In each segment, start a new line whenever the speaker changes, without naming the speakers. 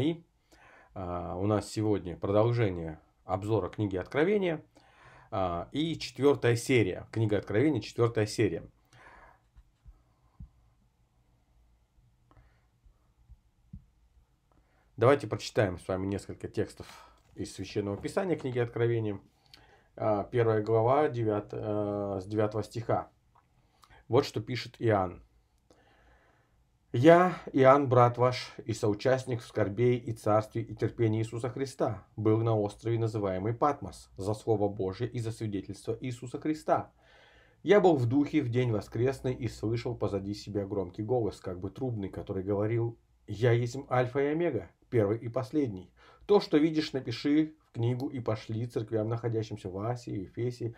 И а, у нас сегодня продолжение обзора книги Откровения а, и четвертая серия. Книга Откровения, четвертая серия. Давайте прочитаем с вами несколько текстов из Священного Писания книги Откровения. А, первая глава 9, э, с 9 стиха. Вот что пишет Иоанн. Я, Иоанн, брат ваш, и соучастник в скорбей и царстве и терпении Иисуса Христа, был на острове, называемый Патмос, за Слово Божье и за свидетельство Иисуса Христа. Я был в духе в день воскресный и слышал позади себя громкий голос, как бы трубный, который говорил «Я есть Альфа и Омега, первый и последний. То, что видишь, напиши в книгу и пошли церквям, находящимся в Асии, в Эфесе,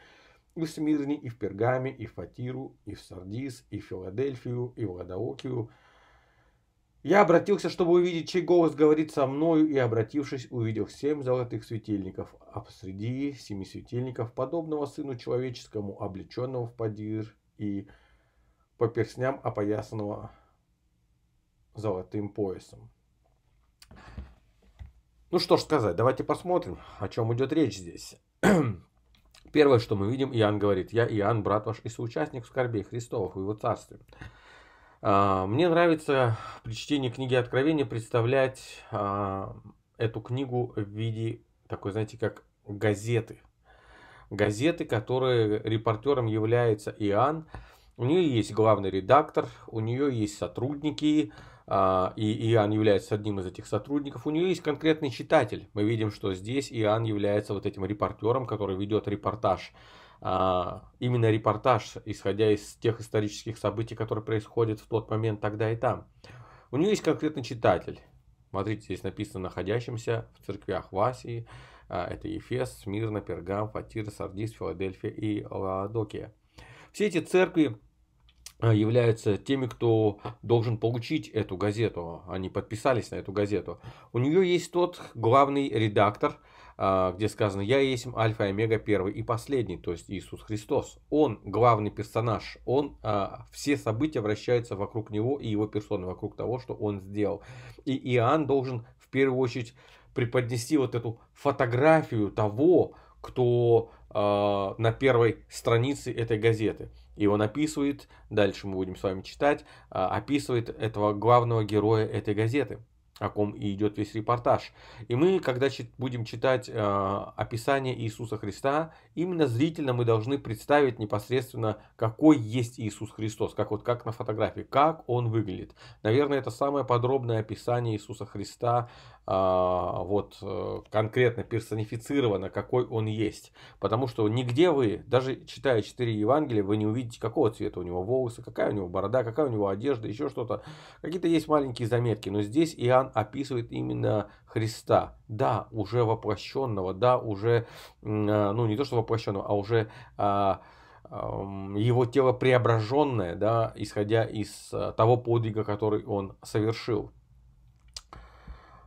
и в Смирне, и в Пергаме, и в Фатиру, и в Сардис, и в Филадельфию, и в Ладоокию» Я обратился, чтобы увидеть, чей голос говорит со мною, и, обратившись, увидел семь золотых светильников, а посреди семи светильников, подобного сыну человеческому, облеченного в подир и по персням опоясанного золотым поясом. Ну что ж сказать, давайте посмотрим, о чем идет речь здесь. Первое, что мы видим, Иоанн говорит, «Я Иоанн, брат ваш и соучастник в скорбей Христовых в его царстве». А, мне нравится при чтении книги Откровения представлять а, эту книгу в виде такой, знаете, как газеты. Газеты, которые репортером является Иоанн. У нее есть главный редактор, у нее есть сотрудники, а, и Иоанн является одним из этих сотрудников. У нее есть конкретный читатель. Мы видим, что здесь Иоанн является вот этим репортером, который ведет репортаж а, именно репортаж, исходя из тех исторических событий, которые происходят в тот момент тогда и там. У нее есть конкретный читатель. Смотрите, здесь написано «находящимся в церквях в а, Это Ефес, Смирна, Пергам, Фатир, Сардис, Филадельфия и Ладокия. Все эти церкви а, являются теми, кто должен получить эту газету. Они подписались на эту газету. У нее есть тот главный редактор – а, где сказано «Я есть Альфа и Омега первый и последний», то есть Иисус Христос. Он главный персонаж, он, а, все события вращаются вокруг него и его персоны, вокруг того, что он сделал. И Иоанн должен в первую очередь преподнести вот эту фотографию того, кто а, на первой странице этой газеты. И он описывает, дальше мы будем с вами читать, описывает этого главного героя этой газеты о ком и идет весь репортаж. И мы, когда будем читать э, описание Иисуса Христа, именно зрительно мы должны представить непосредственно, какой есть Иисус Христос, как вот как на фотографии, как он выглядит. Наверное, это самое подробное описание Иисуса Христа а, вот э, конкретно персонифицировано, какой он есть. Потому что нигде вы, даже читая четыре Евангелия, вы не увидите, какого цвета у него волосы, какая у него борода, какая у него одежда, еще что-то. Какие-то есть маленькие заметки, но здесь Иоанн описывает именно Христа. Да, уже воплощенного, да, уже, а, ну не то что воплощенного, а уже а, его тело преображенное, да, исходя из э, того подвига, который он совершил.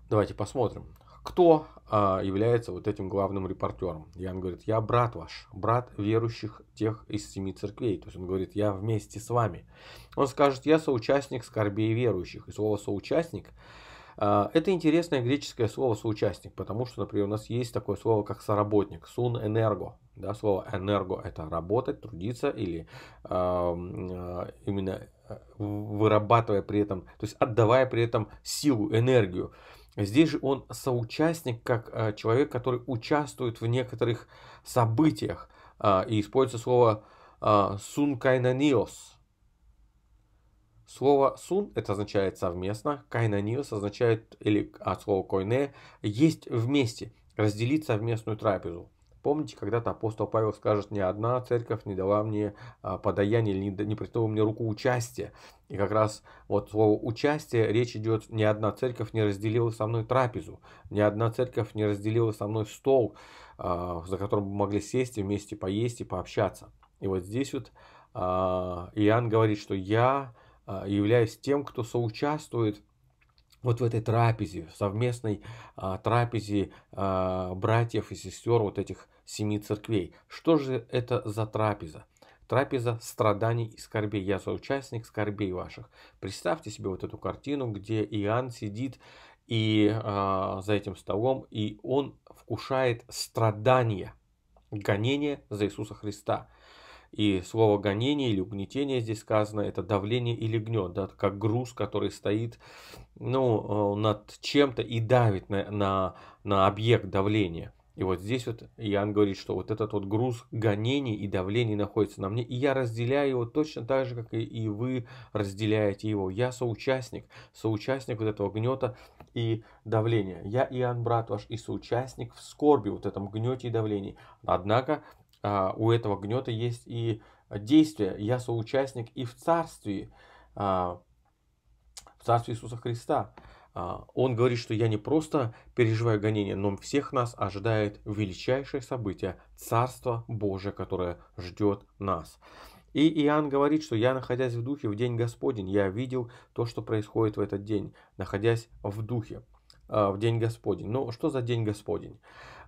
Давайте посмотрим, кто а, является вот этим главным репортером. И он говорит, я брат ваш, брат верующих тех из семи церквей. То есть он говорит, я вместе с вами. Он скажет, я соучастник скорбей верующих. И слово соучастник а, это интересное греческое слово «соучастник», потому что, например, у нас есть такое слово, как «соработник», «сун энерго». Да, слово «энерго» — это работать, трудиться или а, а, э, именно вырабатывая при этом, то есть отдавая при этом силу, энергию. Здесь же он соучастник, как э, человек, который участвует в некоторых событиях. А, и используется слово а, «сун кайнаниос». Слово «сун» это означает совместно, «кайнаниос» означает, или от а, слова «койне» – «есть вместе», «разделить совместную трапезу». Помните, когда-то апостол Павел скажет, ни одна церковь не дала мне а, подаяние или не протянула мне руку участия. И как раз вот слово «участие» речь идет, ни одна церковь не разделила со мной трапезу, ни одна церковь не разделила со мной стол, а, за которым мы могли сесть и вместе поесть и пообщаться. И вот здесь вот а, Иоанн говорит, что я являюсь тем, кто соучаствует вот в этой трапезе, в совместной а, трапезе а, братьев и сестер вот этих семи церквей. Что же это за трапеза? Трапеза страданий и скорбей. Я соучастник скорбей ваших. Представьте себе вот эту картину, где Иоанн сидит и э, за этим столом, и он вкушает страдания, гонения за Иисуса Христа. И слово гонение или угнетение здесь сказано, это давление или гнет, да, как груз, который стоит ну, э, над чем-то и давит на, на, на объект давления. И вот здесь вот Иоанн говорит, что вот этот вот груз гонений и давлений находится на мне, и я разделяю его точно так же, как и вы разделяете его. Я соучастник, соучастник вот этого гнета и давления. Я, Иоанн, брат ваш, и соучастник в скорби, вот этом гнете и давлении. Однако а, у этого гнета есть и действие. Я соучастник и в царстве, а, в царстве Иисуса Христа. А, он говорит, что я не просто переживаю гонение, но всех нас ожидает величайшее событие, Царство Божие, которое ждет нас. И Иоанн говорит, что я, находясь в духе в день Господень, я видел то, что происходит в этот день, находясь в духе а, в день Господень. Но что за день Господень?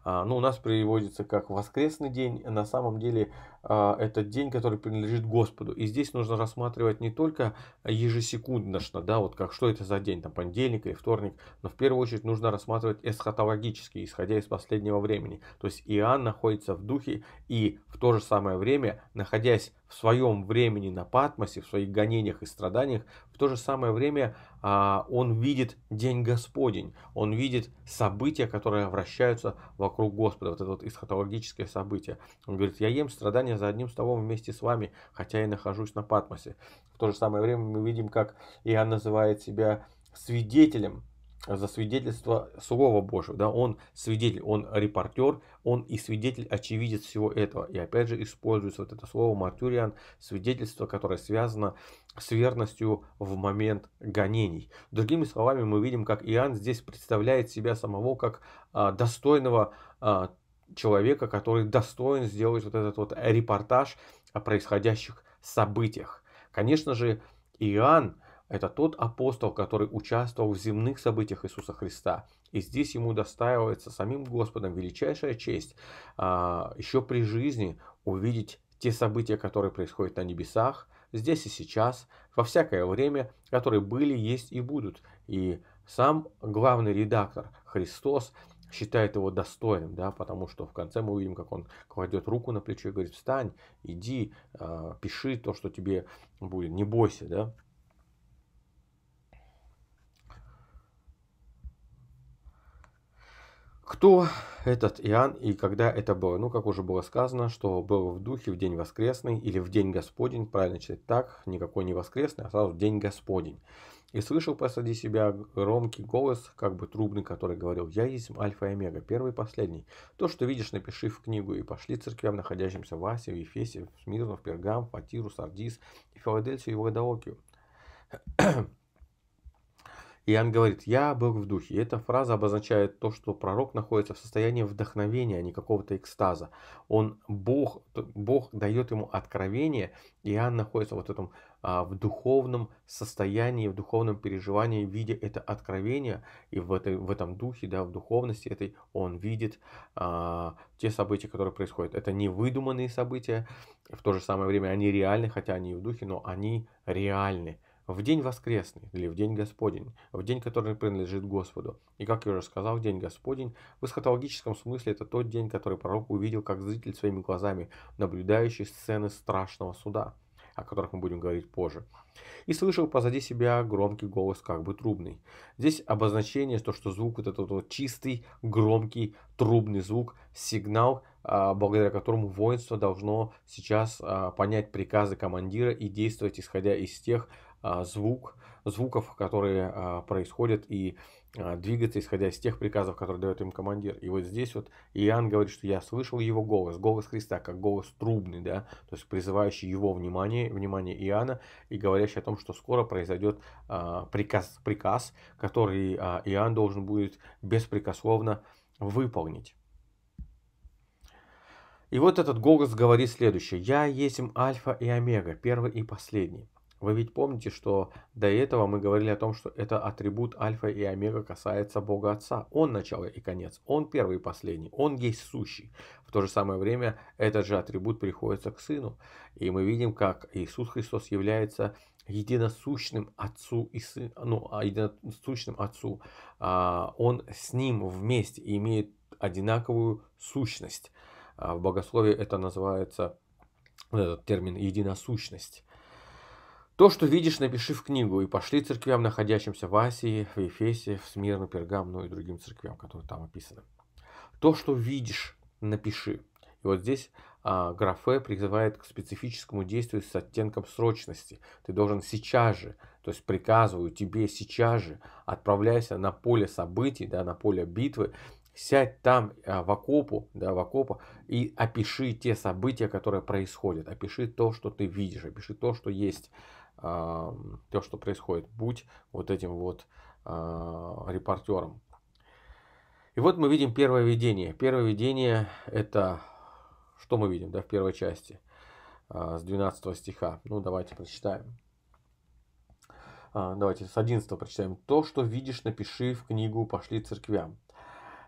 А, ну, у нас приводится как воскресный день. На самом деле а, это день, который принадлежит Господу. И здесь нужно рассматривать не только ежесекундно, да, вот как что это за день, там понедельник или вторник, но в первую очередь нужно рассматривать эсхатологически, исходя из последнего времени. То есть Иоанн находится в духе и в то же самое время, находясь в своем времени на Патмосе, в своих гонениях и страданиях, в то же самое время а, он видит День Господень, он видит события, которые вращаются вокруг Господа, вот это вот эсхатологическое событие. Он говорит, я ем страдания за одним столом вместе с вами, хотя и нахожусь на Патмосе. В то же самое время мы видим, как Иоанн называет себя свидетелем за свидетельство Слова Божьего. Да? Он свидетель, он репортер, он и свидетель, очевидец всего этого. И опять же используется вот это слово мартюриан, свидетельство, которое связано с верностью в момент гонений. Другими словами, мы видим, как Иоанн здесь представляет себя самого как а, достойного а, человека, который достоин сделать вот этот вот репортаж о происходящих событиях. Конечно же, Иоанн это тот апостол, который участвовал в земных событиях Иисуса Христа. И здесь ему достаивается самим Господом величайшая честь а, еще при жизни увидеть те события, которые происходят на небесах, здесь и сейчас, во всякое время, которые были, есть и будут. И сам главный редактор Христос считает его достойным, да, потому что в конце мы увидим, как он кладет руку на плечо и говорит, встань, иди, а, пиши то, что тебе будет, не бойся, да. Кто этот Иоанн и когда это было? Ну, как уже было сказано, что было в духе в день воскресный или в день Господень, правильно читать так, никакой не воскресный, а сразу в день Господень. И слышал посади себя громкий голос, как бы трубный, который говорил «Я есть Альфа и Омега, первый и последний». То, что видишь, напиши в книгу, и пошли церквям, находящимся в Асии, в Ефесе, в Смирну, в Пергам, в Патиру, Сардис и Филадельфию и Владоокию. Иоанн говорит, я Бог в духе. И эта фраза обозначает то, что пророк находится в состоянии вдохновения, а не какого-то экстаза. Он, Бог, Бог дает ему откровение, и Иоанн находится вот в этом а, в духовном состоянии, в духовном переживании, видя это откровение, и в, этой, в этом духе, да, в духовности этой он видит а, те события, которые происходят. Это не выдуманные события, в то же самое время они реальны, хотя они и в духе, но они реальны в день воскресный или в день Господень, в день, который принадлежит Господу. И как я уже сказал, в день Господень в эсхатологическом смысле это тот день, который пророк увидел как зритель своими глазами, наблюдающий сцены страшного суда, о которых мы будем говорить позже. И слышал позади себя громкий голос, как бы трубный. Здесь обозначение, то, что звук, вот этот вот чистый, громкий, трубный звук, сигнал, а, благодаря которому воинство должно сейчас а, понять приказы командира и действовать, исходя из тех а, звук, звуков, которые а, происходят и а, двигаться, исходя из тех приказов, которые дает им командир. И вот здесь вот Иоанн говорит, что я слышал его голос, голос Христа, как голос трубный, да, то есть призывающий его внимание, внимание Иоанна и говорящий о том, что скоро произойдет приказ, приказ, который а, Иоанн должен будет беспрекословно выполнить. И вот этот голос говорит следующее. «Я есть им Альфа и Омега, первый и последний, вы ведь помните, что до этого мы говорили о том, что это атрибут альфа и омега касается Бога Отца. Он начало и конец, он первый и последний, он есть сущий. В то же самое время этот же атрибут приходится к Сыну. И мы видим, как Иисус Христос является единосущным Отцу и Сыну, ну, а, единосущным Отцу. А, он с Ним вместе и имеет одинаковую сущность. А, в богословии это называется этот термин единосущность. То, что видишь, напиши в книгу, и пошли церквям, находящимся в Асии, в Ефесе, в Смирну, Пергамну и другим церквям, которые там описаны. То, что видишь, напиши. И вот здесь а, графе э призывает к специфическому действию с оттенком срочности. Ты должен сейчас же, то есть приказываю тебе сейчас же, отправляйся на поле событий, да, на поле битвы, сядь там а, в окопу, да, в окопа, и опиши те события, которые происходят, опиши то, что ты видишь, опиши то, что есть то, что происходит. Будь вот этим вот а, репортером. И вот мы видим первое видение. Первое видение это что мы видим да, в первой части а, с 12 стиха. Ну, давайте прочитаем. А, давайте с 11 прочитаем. То, что видишь, напиши в книгу «Пошли церквям».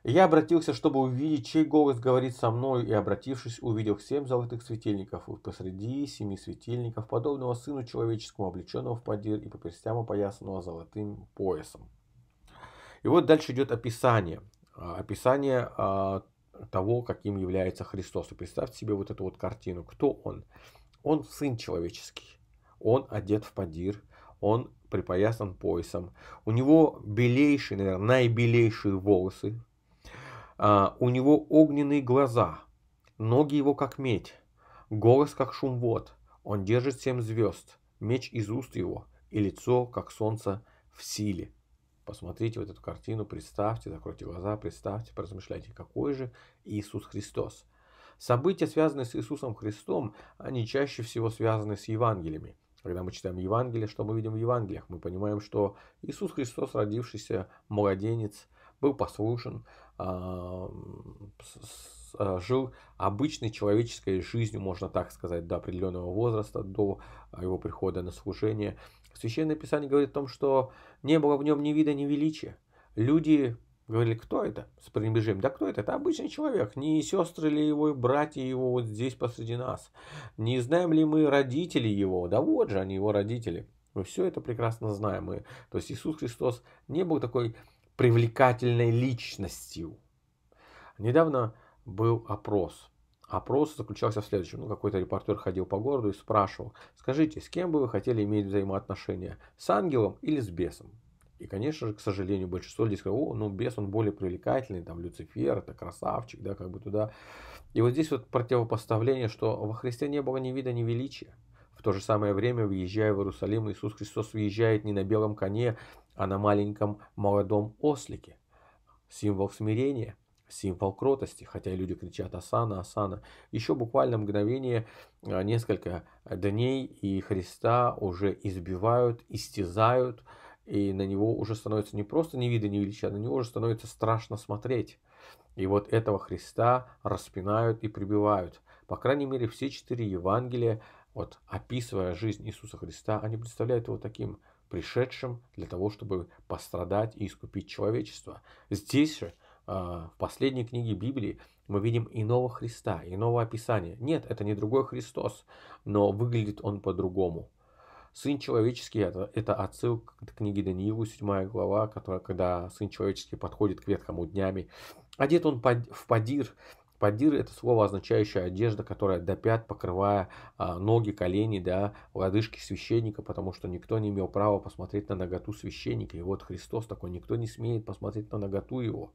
Я обратился, чтобы увидеть, чей голос говорит со мной, и, обратившись, увидел семь золотых светильников, и посреди семи светильников, подобного сыну человеческому, облеченного в подир и по перстям опоясанного золотым поясом. И вот дальше идет описание. А, описание а, того, каким является Христос. И представьте себе вот эту вот картину. Кто он? Он сын человеческий. Он одет в подир. Он припоясан поясом. У него белейшие, наверное, наибелейшие волосы а, у него огненные глаза, ноги его как медь, голос как шум вод. Он держит семь звезд, меч из уст его, и лицо, как солнце, в силе. Посмотрите вот эту картину, представьте, закройте глаза, представьте, поразмышляйте, какой же Иисус Христос. События, связанные с Иисусом Христом, они чаще всего связаны с Евангелиями. Когда мы читаем Евангелие, что мы видим в Евангелиях? Мы понимаем, что Иисус Христос, родившийся младенец, был послушен, а, жил обычной человеческой жизнью, можно так сказать, до определенного возраста, до а, его прихода на служение. Священное Писание говорит о том, что не было в нем ни вида, ни величия. Люди говорили, кто это? С пренебрежением. Да кто это? Это обычный человек. Не сестры ли его, братья его вот здесь посреди нас. Не знаем ли мы родители его? Да вот же они его родители. Мы все это прекрасно знаем. Мы, то есть Иисус Христос не был такой привлекательной личностью. Недавно был опрос. Опрос заключался в следующем. Ну, какой-то репортер ходил по городу и спрашивал, скажите, с кем бы вы хотели иметь взаимоотношения? С ангелом или с бесом? И, конечно же, к сожалению, большинство людей сказало, о, ну, бес, он более привлекательный, там, Люцифер, это красавчик, да, как бы туда. И вот здесь вот противопоставление, что во Христе не было ни вида, ни величия. В то же самое время, въезжая в Иерусалим, Иисус Христос въезжает не на белом коне, а на маленьком молодом ослике. Символ смирения, символ кротости, хотя люди кричат «Асана, Асана». Еще буквально мгновение, э, несколько дней, и Христа уже избивают, истязают, и на него уже становится не просто не вида, не величия, на него уже становится страшно смотреть. И вот этого Христа распинают и прибивают. По крайней мере, все четыре Евангелия, вот описывая жизнь Иисуса Христа, они представляют его таким – пришедшим для того, чтобы пострадать и искупить человечество. Здесь же, а, в последней книге Библии, мы видим иного Христа, иного описания. Нет, это не другой Христос, но выглядит он по-другому. Сын человеческий это, это отсылка к книге Даниилу, 7 глава, которая, когда сын человеческий подходит к ветхому днями. Одет он в падир, Падир – это слово, означающее одежда, которая до пят, покрывая а, ноги, колени, да, лодыжки священника, потому что никто не имел права посмотреть на наготу священника. И вот Христос такой, никто не смеет посмотреть на наготу его.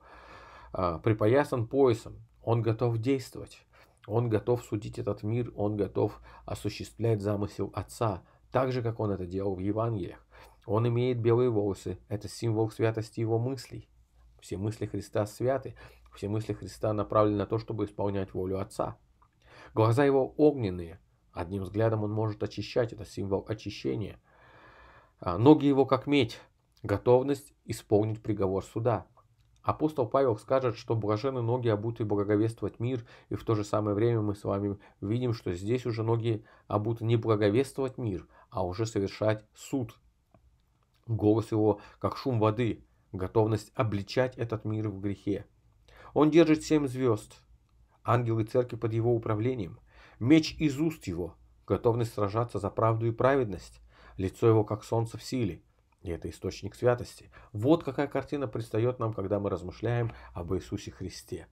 А, припоясан поясом, он готов действовать. Он готов судить этот мир, он готов осуществлять замысел Отца, так же, как он это делал в Евангелиях. Он имеет белые волосы, это символ святости его мыслей. Все мысли Христа святы. Все мысли Христа направлены на то, чтобы исполнять волю Отца. Глаза его огненные. Одним взглядом он может очищать. Это символ очищения. А, ноги его как медь. Готовность исполнить приговор суда. Апостол Павел скажет, что блажены ноги обуты благовествовать мир, и в то же самое время мы с вами видим, что здесь уже ноги обуты не благовествовать мир, а уже совершать суд. Голос его, как шум воды, готовность обличать этот мир в грехе. Он держит семь звезд. Ангелы церкви под его управлением. Меч из уст его. Готовность сражаться за правду и праведность. Лицо его, как солнце в силе. И это источник святости. Вот какая картина предстает нам, когда мы размышляем об Иисусе Христе.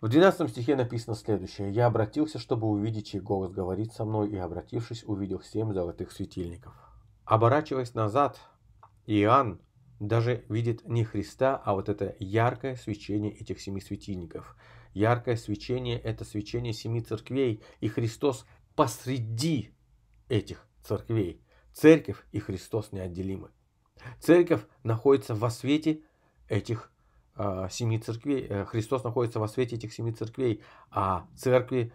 В 12 стихе написано следующее. «Я обратился, чтобы увидеть, чей голос говорит со мной, и, обратившись, увидел семь золотых светильников». Оборачиваясь назад, Иоанн даже видит не Христа, а вот это яркое свечение этих семи светильников. Яркое свечение – это свечение семи церквей, и Христос посреди этих церквей. Церковь и Христос неотделимы. Церковь находится во свете этих э, семи церквей. Э, Христос находится во свете этих семи церквей, а церкви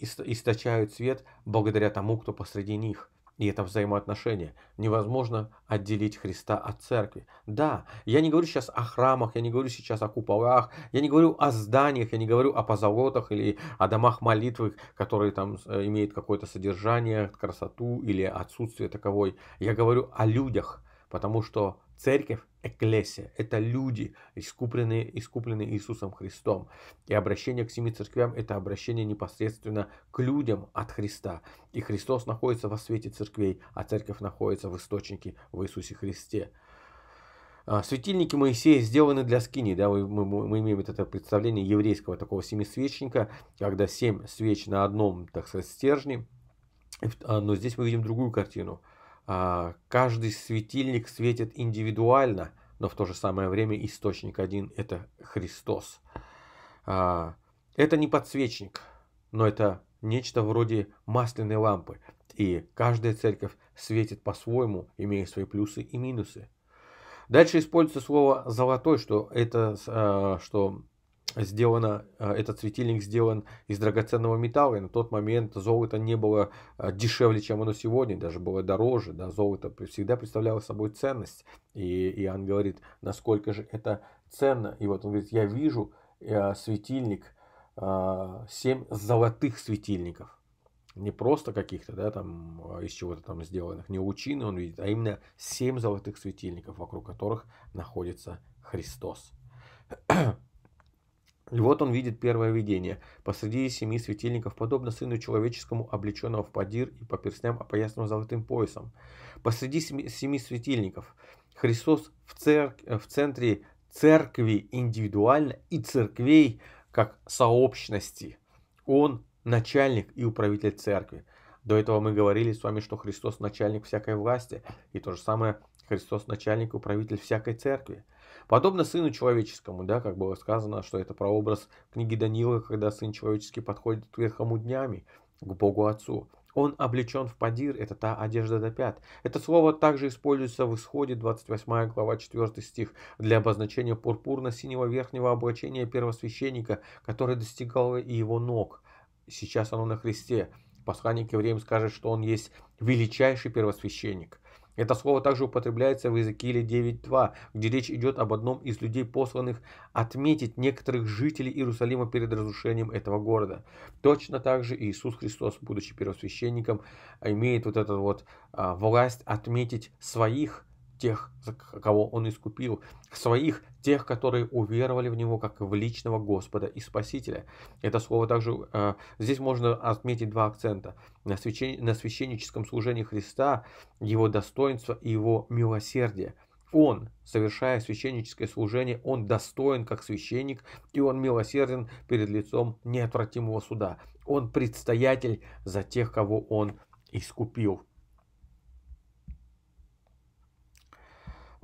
источают свет благодаря тому, кто посреди них. И это взаимоотношение. Невозможно отделить Христа от церкви. Да, я не говорю сейчас о храмах, я не говорю сейчас о куполах, я не говорю о зданиях, я не говорю о позолотах или о домах молитвы, которые там э, имеют какое-то содержание, красоту или отсутствие таковой. Я говорю о людях, Потому что церковь, эклесия, это люди, искупленные, искупленные Иисусом Христом. И обращение к семи церквям – это обращение непосредственно к людям от Христа. И Христос находится во свете церквей, а церковь находится в источнике в Иисусе Христе. А, светильники Моисея сделаны для скини, да, мы, мы, мы имеем это представление еврейского такого семисвечника, когда семь свеч на одном, так сказать, стержне, а, но здесь мы видим другую картину – а, каждый светильник светит индивидуально, но в то же самое время источник один – это Христос. А, это не подсвечник, но это нечто вроде масляной лампы. И каждая церковь светит по-своему, имея свои плюсы и минусы. Дальше используется слово «золотой», что, это, а, что сделано, э, этот светильник сделан из драгоценного металла, и на тот момент золото не было э, дешевле, чем оно сегодня, даже было дороже, да, золото всегда представляло собой ценность, и Иоанн говорит, насколько же это ценно, и вот он говорит, я вижу э, светильник, семь золотых светильников, не просто каких-то, да, там, из чего-то там сделанных, не лучины он видит, а именно семь золотых светильников, вокруг которых находится Христос. И вот он видит первое видение. Посреди семи светильников, подобно сыну человеческому, облеченного в подир и по перстням, опоясанного золотым поясом. Посреди семи, семи светильников. Христос в, церк... Э, в центре церкви индивидуально и церквей как сообщности. Он начальник и управитель церкви. До этого мы говорили с вами, что Христос начальник всякой власти. И то же самое Христос начальник и управитель всякой церкви. Подобно сыну человеческому, да, как было сказано, что это прообраз книги Данила, когда сын человеческий подходит к верхому днями, к Богу Отцу. Он облечен в падир, это та одежда до пят. Это слово также используется в Исходе, 28 глава, 4 стих, для обозначения пурпурно-синего верхнего облачения первосвященника, которое достигало и его ног. Сейчас оно на Христе. Посланник евреям скажет, что он есть величайший первосвященник. Это слово также употребляется в Иезекииле 9.2, где речь идет об одном из людей, посланных отметить некоторых жителей Иерусалима перед разрушением этого города. Точно так же Иисус Христос, будучи первосвященником, имеет вот эту вот а, власть отметить своих тех, за кого Он искупил, своих, тех, которые уверовали в Него, как в личного Господа и Спасителя. Это слово также, э, здесь можно отметить два акцента. На, священ, на священническом служении Христа, Его достоинство и Его милосердие. Он, совершая священническое служение, он достоин как священник, и он милосерден перед лицом неотвратимого суда. Он предстоятель за тех, кого он искупил.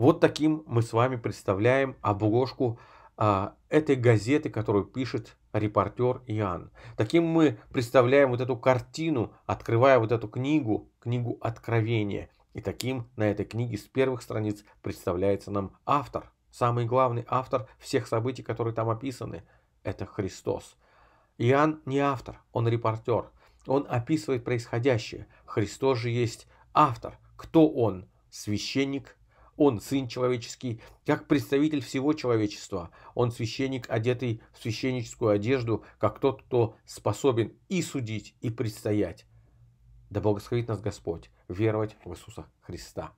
Вот таким мы с вами представляем обложку а, этой газеты, которую пишет репортер Иоанн. Таким мы представляем вот эту картину, открывая вот эту книгу, книгу Откровения. И таким на этой книге с первых страниц представляется нам автор, самый главный автор всех событий, которые там описаны. Это Христос. Иоанн не автор, он репортер. Он описывает происходящее. Христос же есть автор. Кто он? Священник он сын человеческий, как представитель всего человечества. Он священник, одетый в священническую одежду, как тот, кто способен и судить, и предстоять. Да благословит нас Господь веровать в Иисуса Христа.